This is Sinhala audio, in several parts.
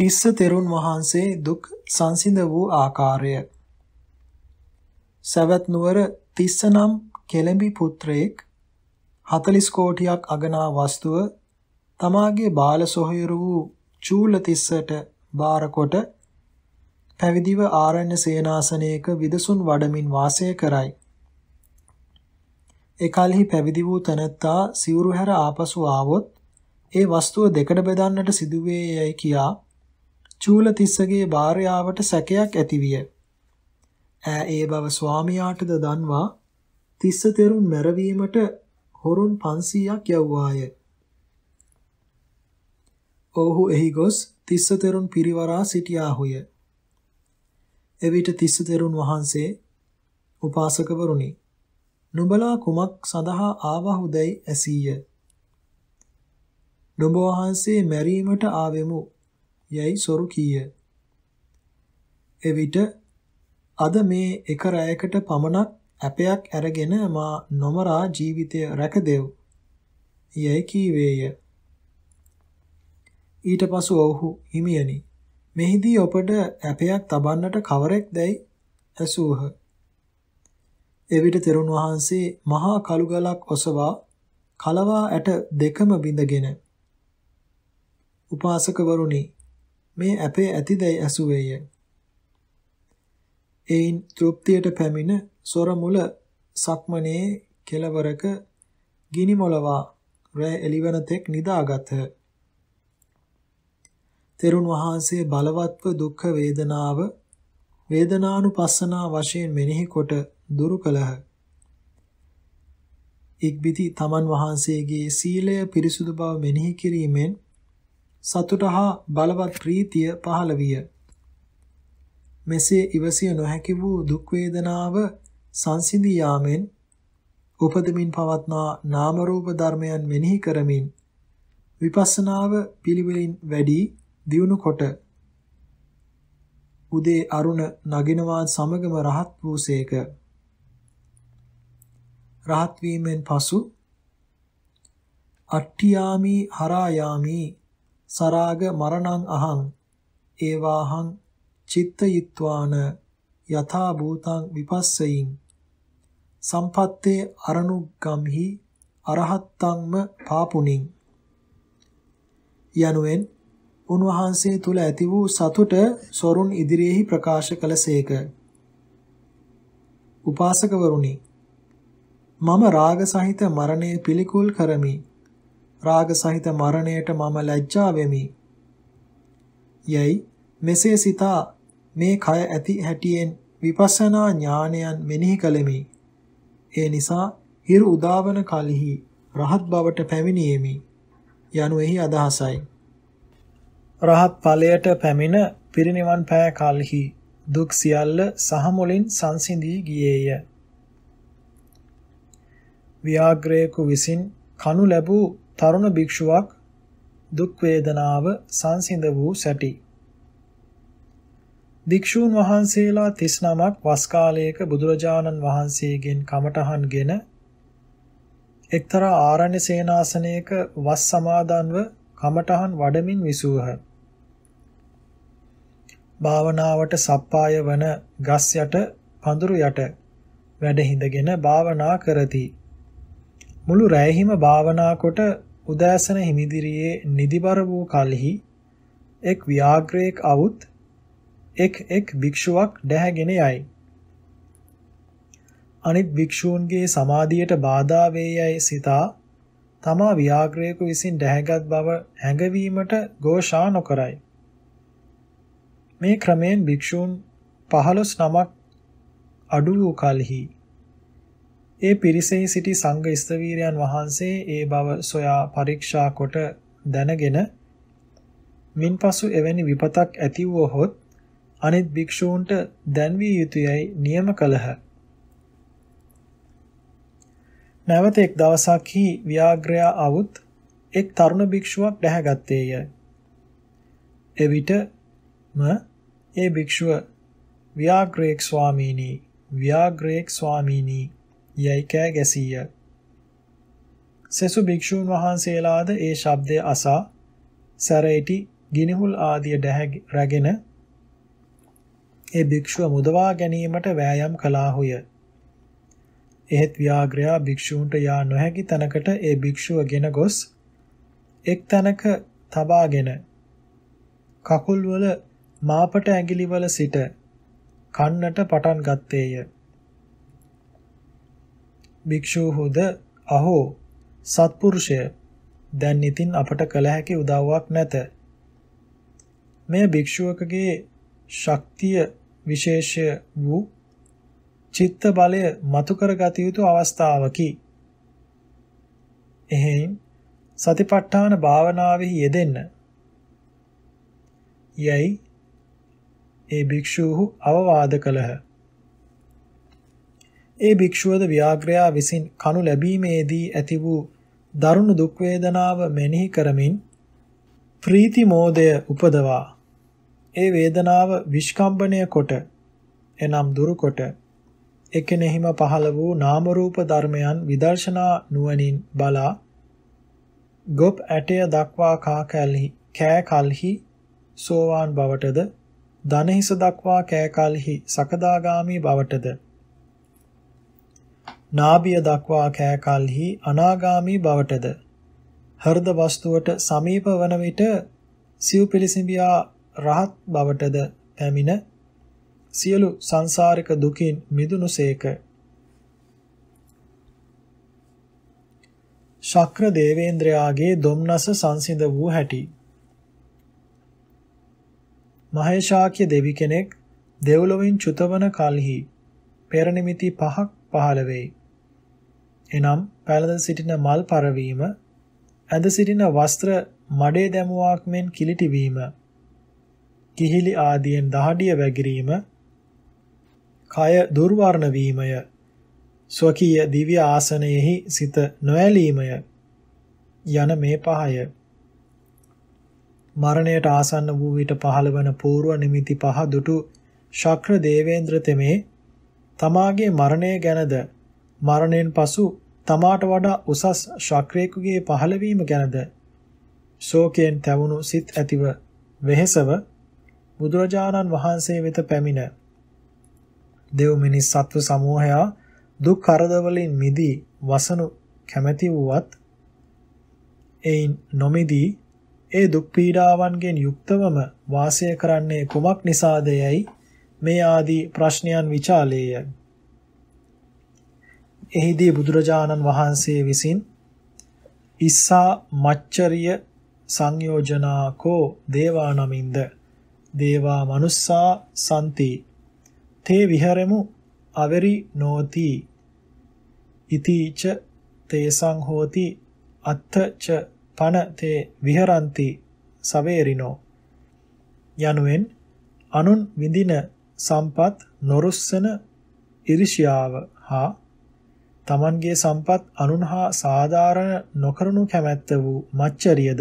තිස්ස තෙරුන් වහන්සේ දුක් සංසිඳ වූ ආකාරය සවැත් නුවර තිස්ස නම් කෙළඹි පුත්‍රයෙක් 40 කෝටියක් අගනා වස්තුව තමාගේ බාල සොහයුරු වූ චූල තිස්සට බාරකොට පැවිදිව ආරණ්‍ය සේනාසනයක විදසුන් වඩමින් වාසය කරයි. එකල්හි පැවිදි වූ තැනැත්තා සිවුරු හැර ආපසු ආවොත් ඒ වස්තුව දෙකඩ බෙදන්නට සිදුවේ යැයි කියා චූලතිස්සගේ භාර්යාවට සැකයක් ඇතිවිය. ඈ ඒ බව ස්වාමියාටද දන්වා තිස්ස තෙරුන් මැරවීමට හොරුන් 500ක් යවුවාය. ඔහු එහි ගොස් තිස්ස තෙරුන් පිරිවරා සිටියාහුය. එවිට තිස්ස තෙරුන් වහන්සේ උපාසකවරුනි නුඹලා කුමක් සඳහා ආවහුදැයි ඇසීය. නුඹ වහන්සේ මැරීමට ආවෙමු යැයි සොරු කීය. එවිට අද මේ එක රැයකට පමණක් ඇපයක් අරගෙන මා නොමරා ජීවිතය රැකදෙව් යැයි කීවේය. ඊට පසු ඔවුහු හිමියනි මෙහිදී ඔබට ඇපයක් තබන්නට කවරෙක් දැයි ඇසූහ. එවිට තෙරුන් වහන්සේ මහා කළුගලක් ඔසවා කලවා ඇට දෙකම බිඳගෙන උපාසකවරුනි මේ අපේ ඇතිදැයි ඇසුවේය. එයින් තෘප්තියට පැමිණ සොරමුල සක්මනේ කෙලවරක ගිනි මොලවා රැ එළිවන තෙක් නිදාගත්හ. තෙරුන් වහන්සේ බලවත්ව දුක් වේදනාව වේදනානුපස්සනා වශයෙන් මෙනෙහි කොට දුරු කළහ. ඉක්බිති තමන් වහන්සේගේ සීලය පිරිසුදු බව මෙනෙහි කිරීමෙන් සතුට හා බලවත් ප්‍රීතිය පහළ විය. මෙසේ ඉවසිය නොහැකි වූ දුක් වේදනාව සංසිඳී යාමෙන් උපදමින් පවත්නා නාම රූප ධර්මයන් මෙනෙහි කරමින් විපස්සනාව පිළිවෙලින් වැඩි දියුණු කොට උදේ අරුණ නගිනවා සමගම රහත් වූසේක රහත් වීමෙන් පසු අට්ඨියාමි හරායාමි සරාග මරණං අහං ඒවාහං චිත්තයිත්වාන යථා භූතං විපස්සයින් සම්පත්තේ අරණුගම්හි අරහත්තංම පාපුනින් යනුවෙන් උන්වහන්සේ තුල ඇති වූ සතුට සොරුන් ඉදිරියේහි ප්‍රකාශ කළසේක. උපාසකවරුනි මම රාග සහිත මරණය පිළිකුල් කරමි. රාග සහිත මරණයට මම ලැජ්ජා වෙමි. යයි මෙසේ සිතා මේ කය ඇති හැටියෙන් විපස්සනා ඥානයන් මෙනෙහි කළෙමි. ඒ නිසා හිරු උදාවන කලෙහි රහත් බවට පැමිණීමේ යනු එහි අදහසයි. රහත් ඵලයට පැමිණ පිරිනිවන් පෑ කලෙහි දුක් සියල්ල සහ මුලින් සංසිඳී ගියේය. ව්‍යාග්‍රේකු විසින් කනු ලැබූ තරුණ භික්ෂුවක් දුක් වේදනාව සංසිඳ වූ සැටි. භික්ෂූන් වහන්සේලා 39ක් වස් කාලයක බුදුරජාණන් වහන්සේගෙන් කමඨහන්ගෙන එක්තරා ආරණ්‍ය සේනාසනයක වස් සමාදන්ව කමඨහන් වඩමින් විසූහ. භාවනාවට සප්පාය වන ගස් යට පඳුරු යට වැඩ හිඳගෙන භාවනා කරති. මුළු රැයහිම භාවනා කොට උදෑසන හිමිදිරියේ නිදිබර වූ කලෙහි එක් ව්‍යාග්‍රේක් අවුත් එක් එක් භික්ෂුවක් දැහැගෙන යයි. අනිත් භික්ෂූන්ගේ සමාධියට බාධා වේ යයි සිතා තමා ව්‍යාග්‍රේකු විසින් දැහැගත් බව හැඟවීමට ഘോഷා නොකරයි. මේ ක්‍රමයෙන් භික්ෂූන් 15 නමක් අඩු වූ කලෙහි ඒ පිරිසෙහි සිටි සංඝ ස්තවීරයන් වහන්සේ ඒ බව සොයා පරීක්ෂා කොට දැනගෙන මින්පසු එවැනි විපතක් ඇති වූහොත් අනිත් භික්ෂූන්ට දැන්විය යුතුයයි නියම කළහ. නැවත එක් දවසක් හි ව්‍යාග්‍රයා අවුත් එක් තරුණ භික්ෂුවක් දැහැගත්තේය. එවිටම ඒ භික්ෂුව ව්‍යාග්‍රේක් ස්වාමීනි ව්‍යාග්‍රේක් ස්වාමීනි යැයි කෑ ගැසීය. සෙසු භික්ෂූන් වහන්සේලාද ඒ ශබ්දය අසා සැරේටි ගිනිහුල් ආදිය රැගෙන ඒ භික්ෂුව මුදවා ගැනීමට වෑයම් කළාහුය. එහෙත් ව්‍යාග්‍රයා භික්ෂූන්ට යා නොහැකි තැනකට ඒ භික්ෂුව ගෙන ගොස් එක් තැනක තබාගෙන කකුල්වල මාපට ඇඟිලිවල සිට කන්නට පටන් ගත්තේය. භික්ෂූහුද අහෝ සත්පුරුෂය දැන් ඉතින් අපට කළ හැකි උදව්වක් නැත. මෙය භික්ෂුවකගේ ශක්තිය විශේෂය වූ චිත්ත බලය මතු කරගත යුතු අවස්ථාවකි. එහෙයින් සතිපට්ඨාන භාවනාවෙහි යෙදෙන්න. යයි ඒ භික්ෂූහු අවවාද කළහ. ඒ භික්ෂුවද ව්‍යාග්‍රයා විසින් කනු ලැබීමේදී ඇති වූ දරුණු දුක් වේදනාව මෙනෙහි කරමින් ප්‍රීති මෝදය උපදවා ඒ වේදනාව විස්කම්බණය කොට එනම් දුරුකොට එකෙනෙහිම පහළ වූ නාම රූප ධර්මයන් විදර්ශනා නුවණින් බලා ගොප් ඇටය දක්වා කා කැල්හි කෑ කල්හි සෝවාන් බවටද ධනහිස දක්වා කෑ කල්හි සකදාගාමි බවටද නාභිය දක්වා කෑ කලෙහි අනාගාමී බවටද හෘද වස්තුවට සමීප වන විට සිව් පිළිසිඹියා රහත් බවටද පැමිණ සියලු සංසාරික දුකින් මිදුණුසේක ශක්‍ර දේවේන්ද්‍රයාගේ දොම්නස සංසිඳ වූ හැටි මහේශාක්‍ය දෙවි කෙනෙක් දෙව්ලොවින් චුතවන කලෙහි පෙරනිමිති පහක් පහළ වෙයි එනම් පැලඳ සිටින මල් පරවීම, ඇඳ සිටින වස්ත්‍ර මඩේ දැමුවාක් මෙන් කිලිටි වීම, කිහිලි ආදියෙන් දහඩිය වැගිරීම, කය දුර්වර්ණ වීමය, ස්වකීය දිව්‍ය ආසනයෙහි සිත නොඇලීමය යන මේ පහය මරණයට ආසන්න වූ විට පහළවන పూర్ව නිමිති පහ දුටු ශක්‍ර දේවේන්ද්‍ර තෙමේ තමාගේ මරණය ගැනද මරණයෙන් පසු තමාට වඩා උසස් ශක්‍රයෙකුගේ පහළවීම ගැනද ශෝකයෙන් තැවුණු සිත් ඇතිව වෙහෙසව බුදුරජාණන් වහන්සේ වෙත පැමිණ දෙව් මිනිස් සත්ව සමූහයා දුක් කරදවලින් මිදී වසනු කැමැති වුවත් එයින් නොමිදී ඒ දුක් පීඩාවන්ගෙන් යුක්තවම වාසය කරන්නේ කුමක් නිසාද යයි මේ ආදී ප්‍රශ්නයන් විචාලේය එහිදී බුදුරජාණන් වහන්සේ විසින් ඉස්සා මච්චරිය සංයෝජනාකෝ දේවා නමින්ද දේවා මනුස්සා සම්ති තේ විහෙරමු අවරි නොති ඉතිච තේසං හෝති අත්ථච පන තේ විහරಂತಿ සවේරිනෝ යනුවෙන් අනුන් විඳින සම්පත් නොරුස්සන ඉරිෂියාව හා Tamanගේ සම්පත් අනුන් හා සාධාරණ නොකරනු කැමැත්ත වූ මච්චරියද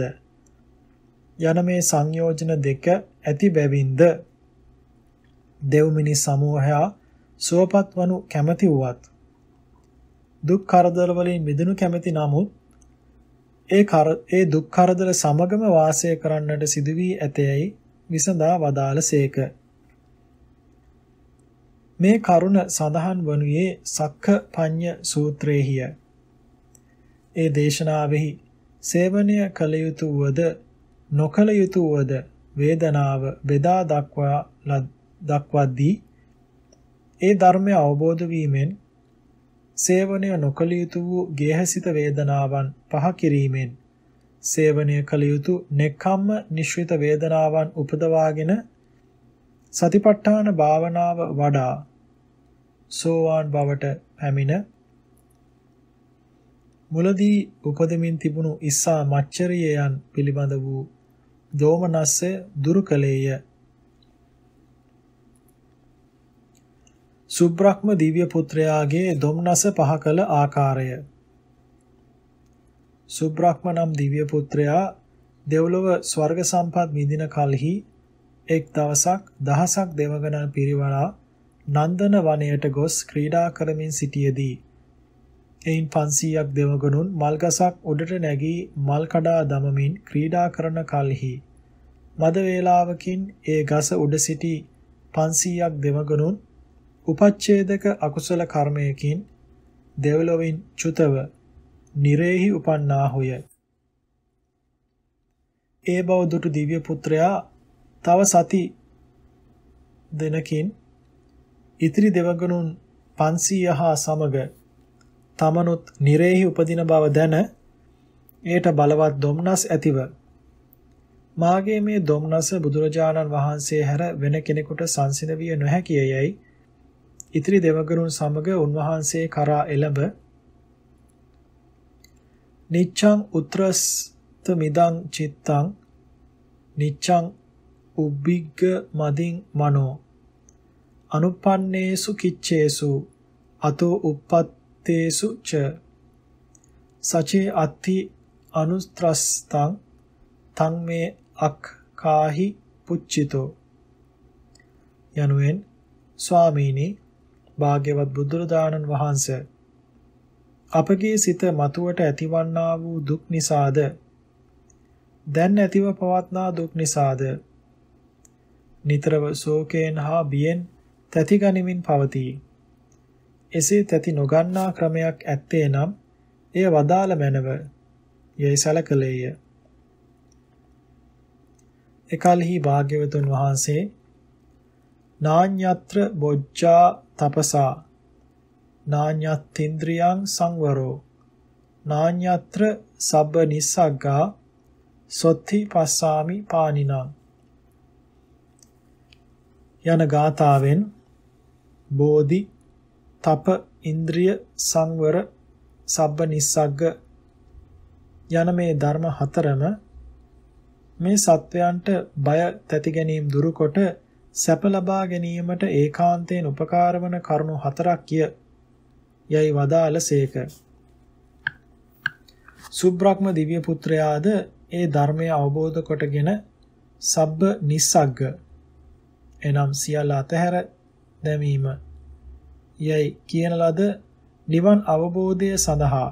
යන මේ සංයෝජන දෙක ඇති බැවින්ද දෙව්මිනි සමූහයා සුවපත් වනු කැමැති වුවත් දුක් කරදර වලින් මිදෙනු කැමැති නමුත් ඒ කර ඒ දුක් කරදර සමගම වාසය කරන්නට සිදුවී ඇතැයි විසඳා වදාළසේක. මේ කරුණ සඳහන් වනුයේ සක්ඛ පඤ්ඤ සූත්‍රයේය. ඒ දේශනාවෙහි සේවනය කළ යුතු වද නොකළ යුතු වද වේදනාව බෙදා දක්වා දක්වද්දී ඒ ධර්මය අවබෝධ වීමෙන් සේවනය නොකළ යුතු වූ ගේහසිත වේදනාවන් පහ කිරීමෙන් සේවනය කළ යුතු නෙක්ඛම්ම නිශ්චිත වේදනාවන් උපදවාගෙන සතිපට්ඨාන භාවනාව වඩා සෝවාන් බවට පැමිණ මුලදී උපදමින් තිබුණු ඉස්සා මච්චරියයන් පිළිබඳ වූ දෝමනස්සය දුරු කළේය. සුබ්‍රක්‍ම දිව්‍ය පුත්‍රයාගේ දොම්නස පහ කළ ආකාරය. සුබ්‍රක්‍ම නම් දිව්‍ය පුත්‍රයා දෙව්ලොව ස්වර්ග සම්පත් විඳින කලෙහි එක් දවසක් දහසක් දෙවගණන් පිරිවරා නන්දන වනයට ගොස් ක්‍රීඩා කරමින් සිටියේදී එයින් 500ක් දෙවගණුන් මල්ගසක් උඩට නැගී මල් කඩා දමමින් ක්‍රීඩා කරන කලෙහි මද වේලාවකින් ඒ ගස උඩ සිටි 500ක් දෙවගණුන් උපච්ඡේදක අකුසල කර්මයකින් දෙව්ලොවින් චුතව නිරේහි උපන්නාහුය ඒ බව දුටු දිව්‍ය පුත්‍රයා තව සති දෙනකින් ඉතිරි දෙවගණුන් 500 හා සමග තමනුත් නිරේහි උපදින බව දැන ඒට බලවත් දුම්නස් ඇතිව මාගේ මේ දුම්නස බුදුරජාණන් වහන්සේ හැර වෙන කෙනෙකුට සංසිඳවිය නොහැකිය යයි ඉතිරි දෙවගණුන් සමග උන්වහන්සේ කරා එළඹ නිච්ඡං උත්‍රස්ත මිදං චිත්තං නිච්ඡං උබ්බිග්ග මදින් මනෝ අනුපන්නේසු කිච්චේසු අතෝ uppattesu ච සචේ අත්ති අනුස්ත්‍රස්තං තං මේ අක්කාහි පුච්චිතෝ යනුවෙන් ස්වාමීනි භාග්‍යවත් බුදුරජාණන් වහන්සේ අපගේ සිත මතුවට ඇතිවන්නා වූ දුක් නිසාද දැන් ඇතිව පවත්නා දුක් නිසාද නිතරව ශෝකයෙන් හා බියෙන් තැති ගනිමින් පවතී. එසේ තැති නොගන්නා ක්‍රමයක් ඇත්තේ නම් එය වදාළ මැනව. යයි සලකලේය. එකල්හි භාග්‍යවතුන් වහන්සේ නාඤ්‍යත්‍ර බොජ්ජා තපසා නාඤ්‍යත්ින්ද්‍රියං සංවරෝ නාඤ්‍යත්‍ර සබ්බ නිස්සග්ගා සොත්ති පස්සාමි පානිනං යන ගාතාවෙන් බෝධි තප ඉන්ද්‍රිය සංවර සබ්බ නිස්සග්ග යන මේ ධර්ම හතරම මේ සත්වයන්ට බය තැති ගැනීම දුරුකොට සැප ලබා ගැනීමට ඒකාන්තයෙන් උපකාර වන කරුණු හතරක් කිය යයි වදාළසේක. සුබ්‍රක්‍ම දිව්‍ය පුත්‍රයාද ඒ ධර්මය අවබෝධ කොටගෙන සබ්බ නිස්සග්ග එනම් සියල්ල අතහැර දැමීම යයි කියන ලද නිවන් අවබෝධය සඳහා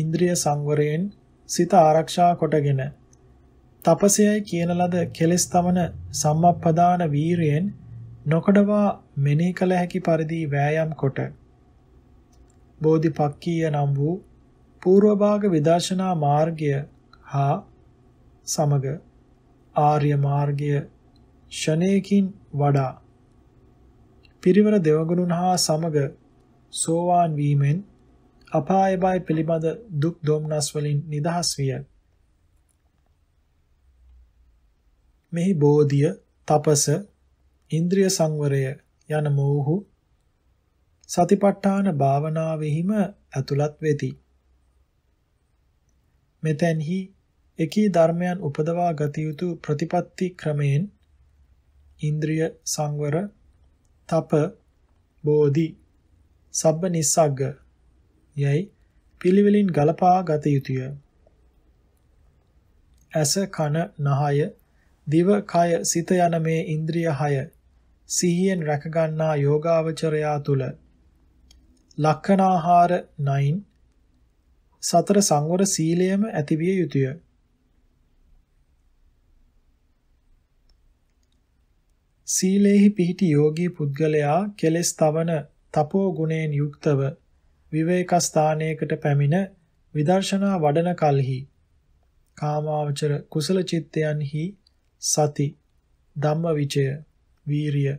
ඉන්ද්‍රිය සංවරයෙන් සිත ආරක්ෂා කොටගෙන තපසයයි කියන ලද කෙලෙස් තමන සම්මප්පදාන වීරයෙන් නොකඩවා මෙනෙහි කළ හැකි පරිදි වෑයම් කොට බෝධිපක්කීය නම් වූ පූර්වභාග විදර්ශනා මාර්ගය හා සමග ආර්ය මාර්ගය ෂණේකින් වඩා පිරිවර දෙවගුණුන් හා සමග සෝවාන් වීමෙන් අපාය බය පිළිබඳ දුක් දොම්නස් වලින් නිදහස් විය. මෙහි බෝධිය, තපස, ඉන්ද්‍රිය සංවරය යන මෝහු සතිපට්ඨාන භාවනාවෙහිම ඇතුළත් වෙති. මෙතෙන්හි එකී ධර්මයන් උපදවා ගත යුතු ප්‍රතිපත්ති ක්‍රමයෙන් ඉන්ද්‍රිය සංවර තප බෝධි සබ්බ නිස්සග්ග යයි පිළිවෙලින් ගලපා ගත යුතුය. ඇස කන නහය දිව කය සිත යන මේ ඉන්ද්‍රිය හය සිහියෙන් රැකගන්නා යෝගාවචරයා තුල ලක්ෂණාහාර 9 සතර සංවර සීලයම ඇතිවිය යුතුය. සීලේහි පිහිටි යෝගී පුද්ගලයා කෙලෙස් තවන තපෝ ගුණයෙන් යුක්තව විවේක ස්ථානයකට පැමිණ විදර්ශනා වඩන කලෙහි කාමාවචර කුසල චිත්තයන්හි සති ධම්මවිචය වීරිය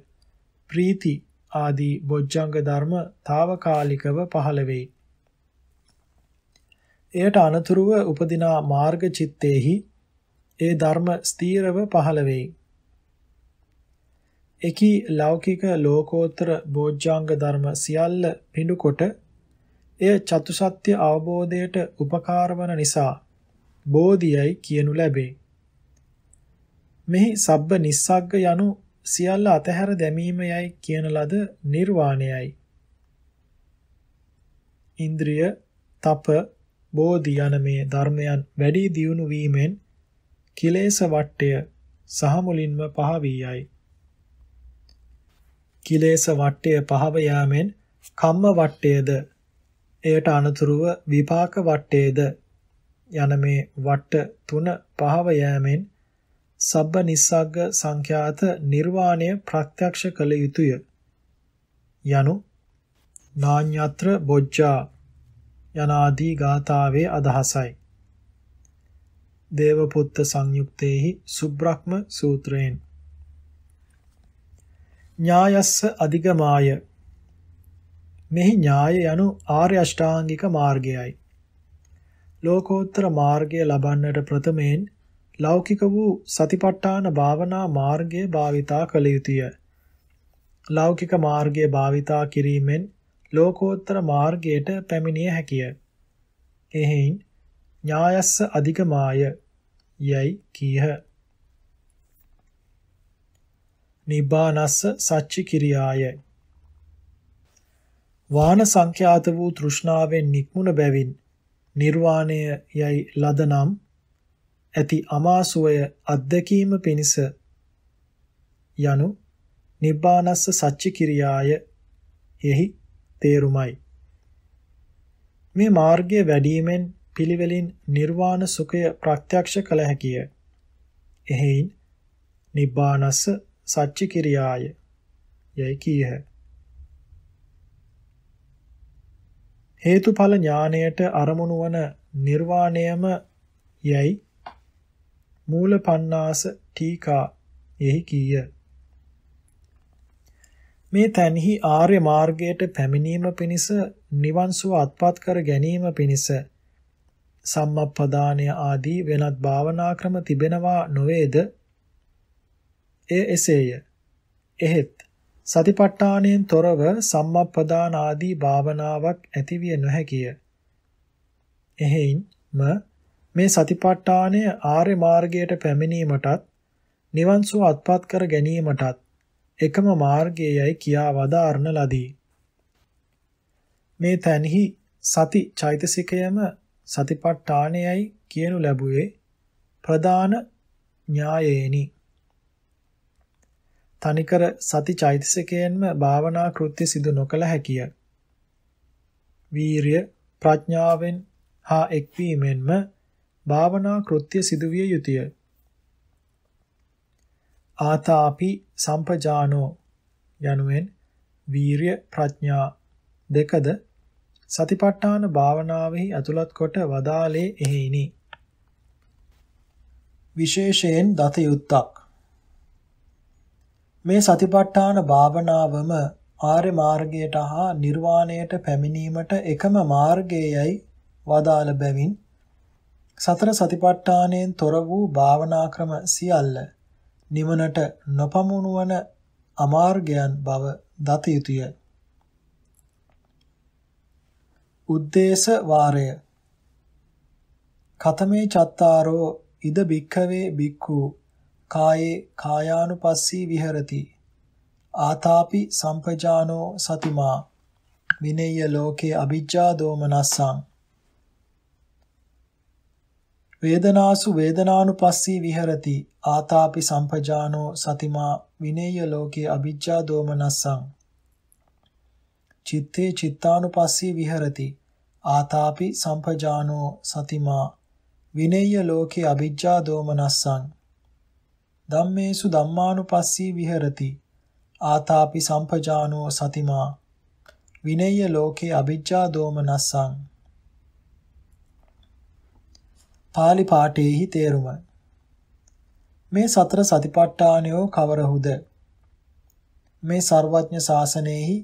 ප්‍රීති ආදී බොජ්ජංග ධර්ම తాවකාලිකව පහළ වේ. එයට අනතුරුව උපදිනා මාර්ග චිත්තේහි ඒ ධර්ම ස්ථීරව පහළ වේ. එකී ලෞකික ලෝකෝත්තර බෝධ්‍යාංග ධර්ම සියල්ල පිඬුකොට එය චතුසත්‍ය අවබෝධයට උපකාර වන නිසා බෝධියයි කියනු ලැබේ. මෙහි සබ්බ නිස්සග්ග යනු සියල්ල අතහැර දැමීම යයි කියන ලද නිර්වාණයයි. ඉන්ද්‍රිය, තප, බෝධි යන මේ ධර්මයන් වැඩි දියුණු වීමෙන් කිලේශ වට්ටය සහ මුලින්ම පහ වී යයි. කිලේශ වට්ටය පහව යාමෙන් කම්ම වට්ටයද එයට අනතුරුව විපාක වට්ටයද යන මේ වට තුන පහව යෑමෙන් සබ්බ නිස්සග්ග සංඛ්‍යාත නිර්වාණය ප්‍රත්‍යක්ෂ කළ යුතුය යනු නාඤ්‍යත්‍ර බොජ්ජා යනාදී ගාථාවේ අදහසයි දේවපුත්ත සංයුක්තේහි සුබ්‍රක්‍ම සූත්‍රයෙන් ඥායස්ස අධිගමාය මෙහි ඥාය යනු ආර්ය අෂ්ටාංගික මාර්ගයයි ලෝකෝත්තර මාර්ගය ලබන්නට ප්‍රථමයෙන් ලෞකික වූ සතිපට්ඨාන භාවනා මාර්ගය භාවිතා කළ යුතුය ලෞකික මාර්ගය භාවිතා කිරීමෙන් ලෝකෝත්තර මාර්ගයට පැමිණිය හැකිය එහෙයින් ඥායස්ස අධිගමාය යයි කීහ නිබ්බානස්ස සච්චි කිරියාය. වාන සංඛ්‍යාත වූ තෘෂ්ණාවෙන් නික්මුණ බැවින් නිර්වාණය යයි ලදනම් ඇති අමාසුවය අත්දැකීම පිණිස යනු නිබ්බානස්ස සච්චි කිරියාය එහි තේරුමයි. මේ මාර්ගය වැඩීමෙන් පිළිවෙලින් නිර්වාණ සුඛය ප්‍රත්‍යක්ෂ කළ හැකිය. එහෙයින් නිබ්බානස්ස सच्च क्रियाय යයි කීහ. හේතුඵල ඥාණයට අරමුණු වන නිර්වාණයම යයි මූලපන්නාස ටීකා එහි කීය. මේ තැන්හි ආර්ය මාර්ගයට පැමිණීම පිණිස නිවන් සුව අත්පත් කර ගැනීම පිණිස සම්මප්පදානය ආදී වෙනත් භාවනා ක්‍රම තිබෙනවා නොවේද? එය එසේය. එහෙත් සතිපට්ඨානයෙන් තොරව සම්මප්පදාන ආදී භාවනාවක් ඇතිවිය නොහැකිය. එහෙයින්ම මේ සතිපට්ඨානය ආර්ය මාර්ගයට පැමිණීමටත් නිවන් සුව අත්පත් කර ගැනීමටත් එකම මාර්ගයයි කියා වදාරන ලදී. මේ තැන්හි සති චෛතසිකයම සතිපට්ඨානයයි කියනු ලැබුවේ ප්‍රධාන ඥායේනි. තනිකර සති චෛතසිකයෙන්ම භාවනා කෘත්‍ය සිදු නොකළ හැකිය. වීරය ප්‍රඥාවෙන් හා එක්වීමෙන්ම භාවනා කෘත්‍ය සිදුවිය යුතුය. ආතාපි සම්පජානෝ යනුවෙන් වීරය ප්‍රඥා දෙකද සතිපට්ඨාන භාවනාවෙහි ඇතුළත් කොට වදාලේ එහෙයිනි. විශේෂයෙන් දත යුත්තක් මේ සතිපට්ඨාන භාවනාවම ආර්ය මාර්ගයට හා නිර්වාණයට පැමිණීමට එකම මාර්ගයයි වදාළ බැවින් සතර සතිපට්ඨානයෙන් තොර වූ භාවනා ක්‍රම සියල්ල නිවනට නොපමුණුවන අමාර්ගයන් බව දත යුතුය. උද්දේශ වාරය කතමේ චත්තාරෝ ඉද භික්ඛවේ භික්ඛු කායේ කායානුපස්සී විහෙරති ආතාපි සම්පජානෝ සතිමා විනේය ලෝකේ අවිජ්ජා දෝමනස්සං වේදනාසු වේදනානුපස්සී විහෙරති ආතාපි සම්පජානෝ සතිමා විනේය ලෝකේ අවිජ්ජා දෝමනස්සං චිත්තේ චිත්තානුපස්සී විහෙරති ආතාපි සම්පජානෝ සතිමා විනේය ලෝකේ අවිජ්ජා දෝමනස්සං ධම්මේසු ධම්මානුපස්සී විහෙරති ආතාපි සම්පජානෝ සතිමා විනේය ලෝකේ අභිජ්ජා දෝමනස්සං පාලි පාඨයේහි තේරුම මේ සතර සතිපට්ඨානයෝ කවරහුද මේ ਸਰවඥ ශාසනයෙහි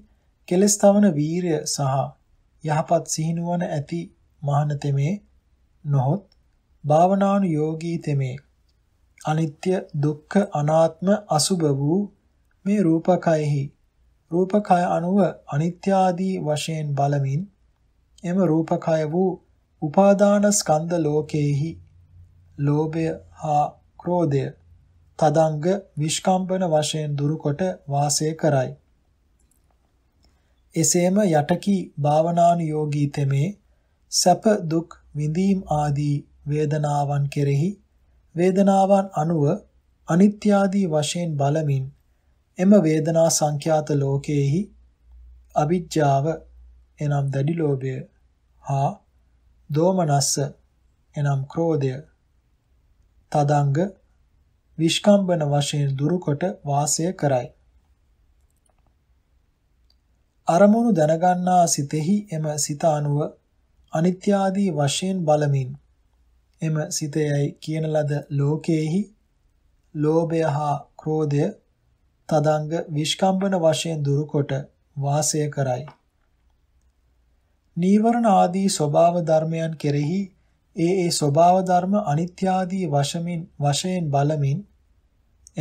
කෙලස් තවන වීරය සහ යහපත් සිහිනුවන ඇති මහාන තෙමේ නොහොත් භාවනානු යෝගී තෙමේ අනිත්‍ය දුක්ඛ අනාත්ම අසුභ වූ මේ රූපකයෙහි රූපකය අනුව අනිත්‍ය ආදී වශයෙන් බලමින් එම රූපකය වූ උපාදාන ස්කන්ධ ලෝකයේහි ලෝභය හා ක්‍රෝධය තදංග විස්කම්පන වශයෙන් දුරුකොට වාසය කරයි. එසේම යටකී භාවනානුයෝගී තෙමේ සැප දුක් විඳීම් ආදී වේදනාවන් කෙරෙහි වේදනාවන් අනුව අනිත්‍යාදී වශයෙන් බලමින් එම වේදනා සංඛ්‍යාත ලෝකයේහි අවිජ්ජාව එනම් දැඩි ලෝභය හා දෝමනස්ස එනම් ක්‍රෝධය තදංග විස්කම්බන වශයෙන් දුරුකොට වාසය කරයි අරමුණු දැනගන්නා සිතෙහි එම සිත අනුව අනිත්‍යාදී වශයෙන් බලමින් එම සිතයයි කියන ලද ලෝකේහි ලෝභය හා ක්‍රෝධය තදංග විස්කම්බන වශයෙන් දුරුකොට වාසය කරයි. නීවරණ ආදී ස්වභාව ධර්මයන් කෙරෙහි ඒ ඒ ස්වභාව ධර්ම අනිත්‍ය ආදී වශමින් වශයෙන් බලමින්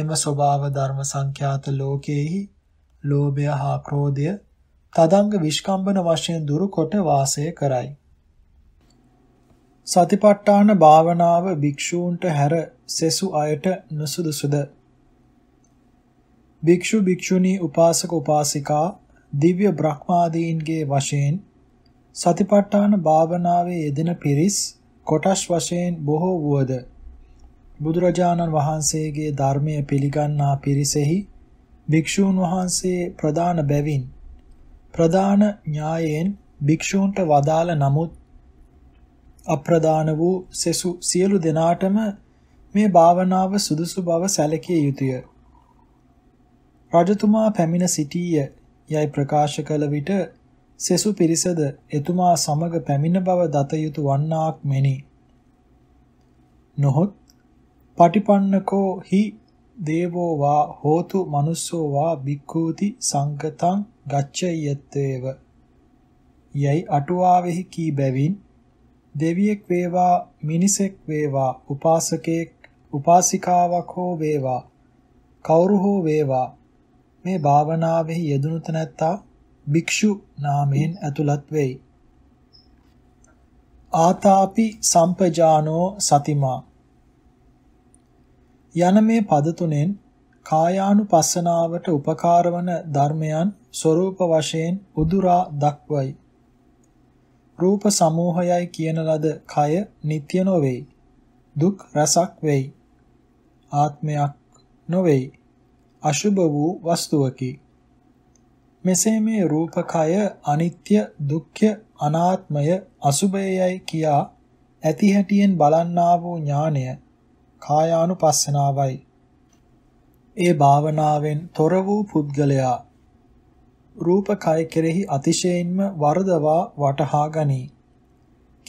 එම ස්වභාව ධර්ම සංඛ්‍යාත ලෝකේහි ලෝභය හා ක්‍රෝධය තදංග විස්කම්බන වශයෙන් දුරුකොට වාසය කරයි. සතිපට්ඨාන භාවනාව භික්ෂූන්ට හැර සෙසු අයට නුසුදුසුද? භික්ෂු භික්ෂුණී උපාසක උපාසිකා දිව්‍ය බ්‍රහ්මාදීන්ගේ වශයෙන් සතිපට්ඨාන භාවනාවේ යෙදෙන පිරිස් කොටස් වශයෙන් බොහෝ වුවද බුදුරජාණන් වහන්සේගේ ධර්මය පිළිගන්නා පිරිසෙහි භික්ෂූන් වහන්සේ ප්‍රධාන බැවින් ප්‍රධාන ඥායෙන් භික්ෂූන්ට වදාළ නමුත් අප්‍රදාන වූ සෙසු සියලු දෙනාටම මේ භාවනාව සුදුසු බව සැලකිය යුතුය. රජතුමා පැමිණ සිටීය යයි ප්‍රකාශ කළ විට සෙසු පිරිසද එතුමා සමග පැමිණ බව දත යුතු වන්නාක් මෙනි. නොහොත් පටිපන්නකෝ හි දේවෝ වා හෝතු manussෝ වා භික්ඛූති සංගතං ගච්ඡයත්වේව යයි අටුවාවෙහි කී බැවින් දෙවියෙක් වේවා මිනිසෙක් වේවා උපාසකෙක් උපාසිකාවක් හෝ වේවා කවුරු හෝ වේවා මේ භාවනාවෙහි යෙදුණු තැනැත්තා භික්ෂු නාමයෙන් ඇතුළත් වෙයි. ආතාපි සම්පජානෝ සතිමා යන මේ පද තුනෙන් කායානුපස්සනාවට උපකාර වන ධර්මයන් ස්වરૂප වශයෙන් උදුරා දක්වයි. රූප සමූහයයි කියන ලද කය නিত্য නොවේයි. දුක් රසක් වෙයි. ආත්මයක් නොවේයි. අශුභ වූ වස්තුවකි. මෙසේ මේ රූප කය අනිත්‍ය, දුක්ඛ, අනාත්මය, අසුභයයි කියා ඇති හැටියෙන් බලන්නා වූ ඥාණය කායානුපස්සනාවයි. ඒ භාවනාවෙන් තොර වූ පුද්ගලයා රූප කය කෙරෙහි අතිශයින්ම වර්ධවා වටහා ගනී.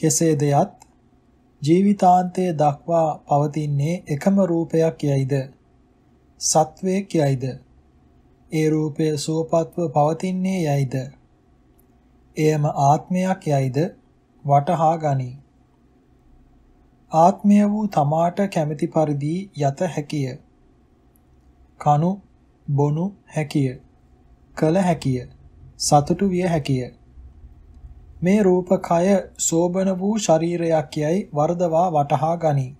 කෙසේ දෙයත් ජීවිතාන්තයේ දක්වා පවතින්නේ එකම රූපයක් යයිද සත්වයක් යයිද ඒ රූපය සෝපත්ව පවතින්නේ යයිද එයම ආත්මයක් යයිද වටහා ගනී ආත්මය වූ තමාට කැමැති පරිදි යත හැකිය කනු බොනු හැකිය කළ හැකිය. සතුටු විය හැකිය. මේ රූපකය සෝබන වූ ශරීරයක් යයි වර්ධවා වටහා ගනී.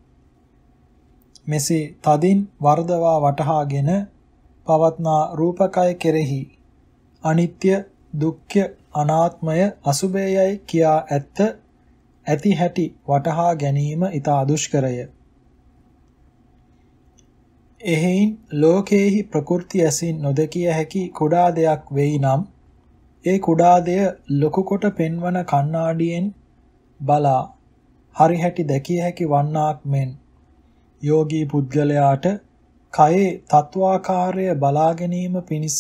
මෙසේ තදින් වර්ධවා වටහාගෙන පවත්නා රූපකය කෙරෙහි අනිත්‍ය දුක්ඛ අනාත්මය අසුභයයි කියා ඇත්ත ඇති හැටි වටහා ගැනීම ඊට අදුෂ්කරය. එහෙයින් ලෝකේහි ප්‍රකෘති ඇසින් නොදකිය හැකි කුඩා දෙයක් වෙයි නම් ඒ කුඩා දෙය ලොකු කොට පෙන්වන කණ්ණාඩියෙන් බලා හරි හැටි දැකිය හැකි වන්නාක් මෙන් යෝගී පුද්ගලයාට කයේ තත්වාකාරය බලා ගැනීම පිණිස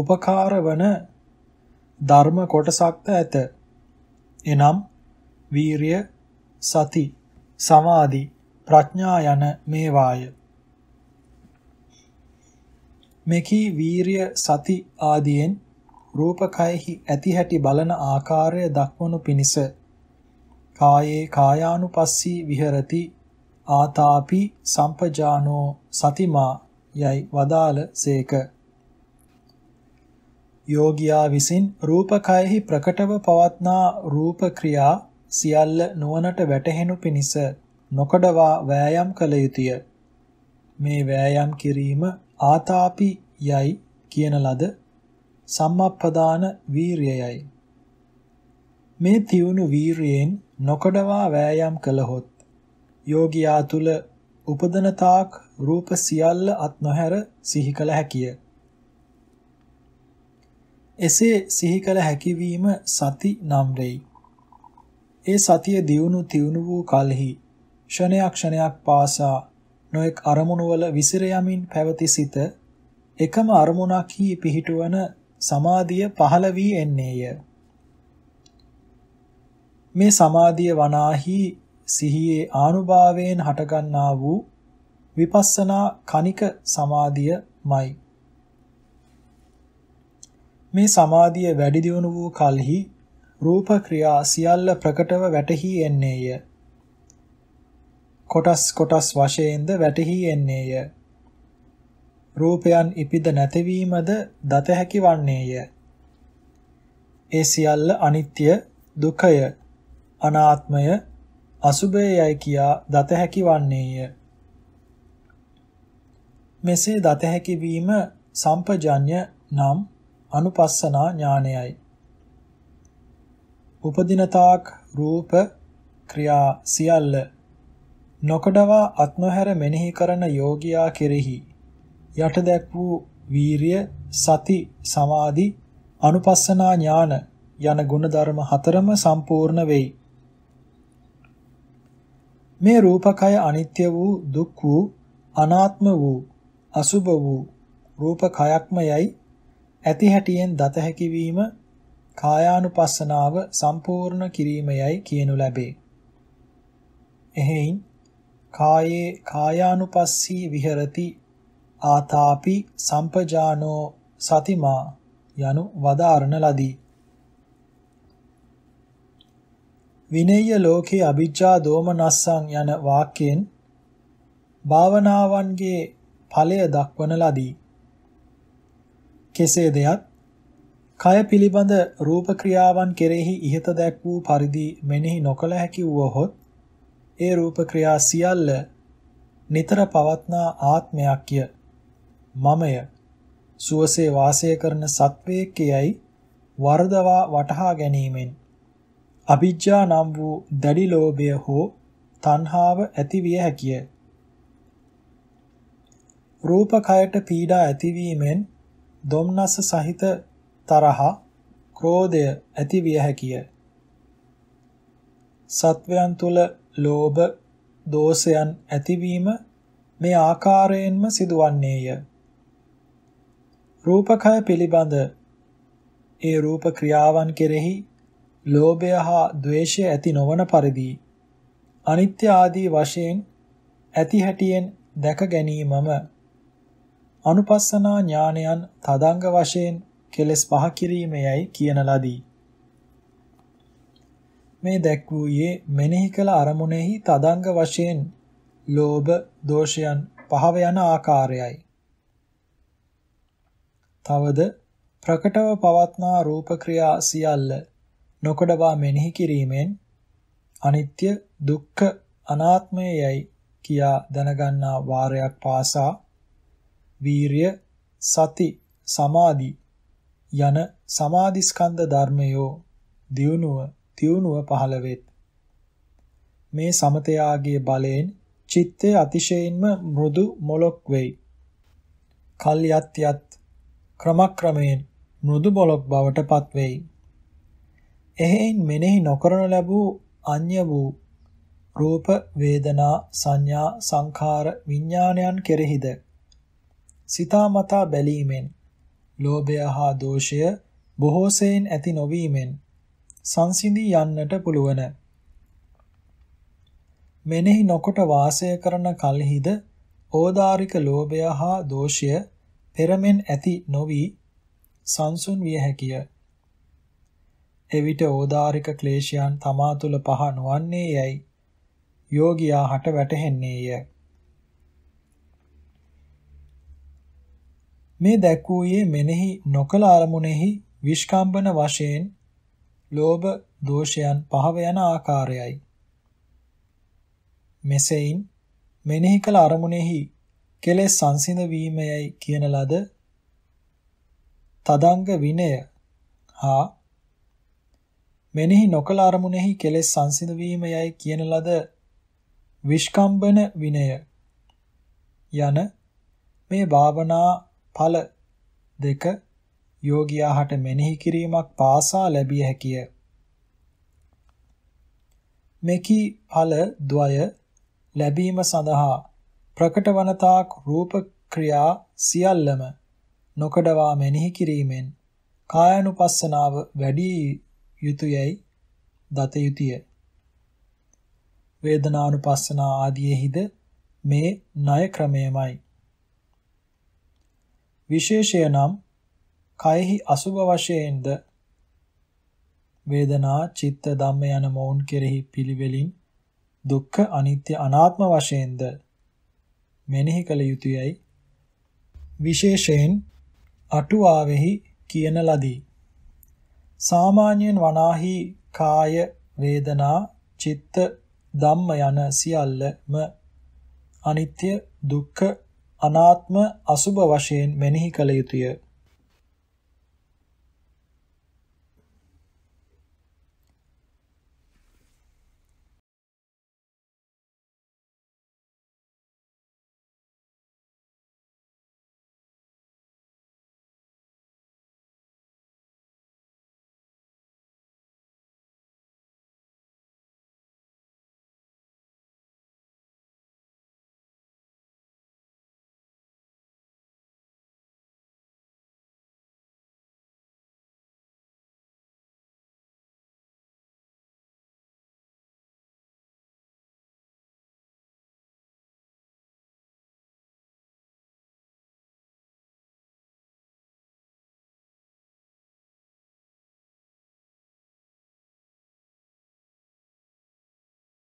උපකාර වන ධර්ම කොටසක්ද ඇත. එනම් වීරිය, සති, සමාධි, ප්‍රඥා යන මේවාය. මෙකී වීරිය සති ආදීන් රූපකයෙහි ඇති හැටි බලන ආකාරය දක්වනු පිණිස කායේ කායානුපස්සී විහෙරති ආතාපි සම්පජානෝ සතිමා යයි වදාළ සේක යෝගියා විසින් රූපකයෙහි ප්‍රකටව පවත්නා රූප ක්‍රියා සියල්ල නුවණට වැටහෙනු පිණිස නොකඩවා වෑයම් කළ යුතුය. මේ වෑයම් කිරීම ආතාපි යයි කියන ලද සම්මප්පදාන වීරියයි. මේ තියුණු වීරියෙන් නොකඩවා වෑයම් කළහොත් යෝගියා තුල උපදන තාක් රූප සියල්ල අත් නොහැර සිහි කළ හැකිය. එසේ සිහි කළ හැකිවීම සති නම් වෙයි. ඒ සතිය දියුණු තියුණු වූ කලෙහි ක්ෂණයක් ක්ෂණයක් පාසා නොඑක් අරමුණු වල විසිර යමින් පැවති සිත එකම අරමුණක්හි පිහිටුවන සමාධිය පහළ වී එන්නේය. මේ සමාධිය වනාහි සිහියේ ආනුභාවයෙන් හටගන්නා වූ විපස්සනා කනික සමාධියමයි. මේ සමාධිය වැඩි දියුණු වූ කලෙහි රූප ක්‍රියා සියල්ල ප්‍රකටව වැටහි එන්නේය. කොටස් කොටස් වශයෙන්ද වැටහි එන්නේය. රූපයන් ඉපිද නැතිවීමද දත හැකි වන්නේය. ඒ සියල්ල අනිත්‍ය, දුකය, අනාත්මය, අසුභයයි කියා දත හැකි වන්නේය. මෙසේ දත හැකි වීම සම්පජඤ්‍ය නම් අනුපස්සනා ඥානයයි. උපදිනතාක් රූප ක්‍රියා සියල්ල නොකඩවා අත්මොහැර මෙනෙහි කරන යෝගියා කෙරෙහි යට දැක් වූ වීරිය, සති, සමාධි, අනුපස්සනා ඥාන යන ගුණධර්ම හතරම සම්පූර්ණ වෙයි. මේ රූපකය අනිත්‍ය වූ, දුක් වූ, අනාත්ම වූ, අසුභ වූ රූපකයක්ම යයි ඇති හැටියෙන් දත හැකිවීම කායානුපස්සනාව සම්පූර්ණ කිරීමයයි කියනු ලැබේ. එහෙයින් කායේ කායානුපස්සී විහෙරති ආතාපි සම්පජානෝ සතිමා යනු වදාරණ ලදී විනේය ලෝකේ අභිජ්ජා දෝමනස්සං යන වාක්‍යයෙන් භාවනාවන්ගේ ඵලය දක්වන ලදී. කෙසේ දෙයත් කය පිළිබඳ රූප ක්‍රියාවන් කෙරෙහි ඉහත දැක් වූ පරිදි මෙනෙහි නොකළ හැකි වූහොත් ඒ රූප ක්‍රියා සියල්ල නිතර පවත්නා ආත්මයක්ය මමය සුවසේ වාසය කරන සත්වයේකයයි වර්ධවා වටහා ගැනීමෙන් අභිජ්ජා නම් වූ දැඩි ලෝභය හෝ තණ්හාව ඇතිවිය හැකිය රූපකයට පීඩා ඇතිවීමෙන් දොම්නස සහිත තරහ ක්‍රෝධය ඇතිවිය හැකිය සත්වයන් තුල ලෝභ, දෝෂයන් ඇතිවීම මේ ආකාරයෙන්ම සිදුවන්නේය. රූපකය පිළිබඳ ඒ රූප ක්‍රියාවන් කෙරෙහි ලෝභය හා ద్వේෂය ඇති නොවන පරිදි අනිත්‍ය ආදී වශයෙන් ඇති හැටියෙන් දැක ගැනීමම අනුපස්සනා ඥානයන් තදංග වශයෙන් කෙලස් පහ කිරීමයයි කියන ලදී. මේ දැක්වූයේ මෙනෙහි කළ අරමුණෙහි තදංග වශයෙන් ලෝභ, දෝෂයන් පහව යන ආකාරයයි. තවද ප්‍රකටව පවත්නා රූප ක්‍රියා සියල්ල නොකඩවා මෙනෙහි කිරීමෙන් අනිත්‍ය, දුක්ඛ, අනාත්මයයි කියා දැනගන්නා වාරයක් පාසා වීරිය, සති, සමාධි යන සමාධි ස්කන්ධ ධර්මයෝ දියුණුව තියුණුව පහළ වෙත්. මේ සමතයාගේ බලයෙන් චිත්තය අතිශයින්ම මෘදු මොලොක් වෙයි. කල්යත් යත් ක්‍රමක්‍රමයෙන් මෘදු මොලොක් බවට පත් වෙයි. එහෙන් මෙනෙහි නොකරන ලැබූ අන්‍ය වූ රූප වේදනා සංඥා සංඛාර විඥානයන් කෙරෙහිද සිතාමතා බැලීමෙන් ලෝභය හා දෝෂය බොහෝසෙයින් ඇති නොවීමෙන් සංසිඳී යන්නට පුළුවන්. මෙනෙහි නොකොට වාසය කරන කල්හිද ඕදාරික ලෝභය හා දෝෂය පෙරමෙන් ඇති නොවි සංසුන් විය හැකිය. එවිට ඕදාරික ක්ලේශයන් තමා තුළ පහ නොවන්නේ යයි යෝගියා හට වැටහෙන්නේය. මේ දැක්වූයේ මෙනෙහි නොකළ අරමුණෙහි විස්කම්බන වශයෙන් ලෝභ, දෝෂයන් පහව යන ආකාරයයි. මෙසේයින් මෙනෙහි කළ අරමුණෙහි කෙලෙස් සංසිඳ වීමයයි කියන ලද තදංග විනය හා මෙනෙහි නොකළ අරමුණෙහි කෙලෙස් සංසිඳ වීමයයි කියන ලද විස්කම්බන විනය යන මේ භාවනා ඵල දෙක යෝගියා හට මෙනෙහි කිරීමක් පාසා ලැබිය හැකිය. මෙකි ඵල ද්වය ලැබීම සඳහා ප්‍රකට වනතාක් රූප ක්‍රියා සියල්ලම නොකඩවා මෙනෙහි කිරීමෙන් කායනුපස්සනාව වැඩි යුතුයයි දත යුතුය වේදනානුපස්සනා ආදීෙහිද මේ ණය ක්‍රමයමයි විශේෂය නම් කයෙහි අසුභ වශයෙන්ද වේදනා චිත්ත ධම්ම යන මොවුන් කෙරෙහි පිළිවෙලින් දුක්ඛ අනිත්‍ය අනාත්ම වශයෙන්ද මෙනෙහි කළ යුතුයයි විශේෂයෙන් අටුවාවෙහි කියන ලදී සාමාන්‍යයෙන් වනාහි කාය වේදනා චිත්ත ධම්ම යන සියල්ලම අනිත්‍ය දුක්ඛ අනාත්ම අසුභ වශයෙන් මෙනෙහි කළ යුතුය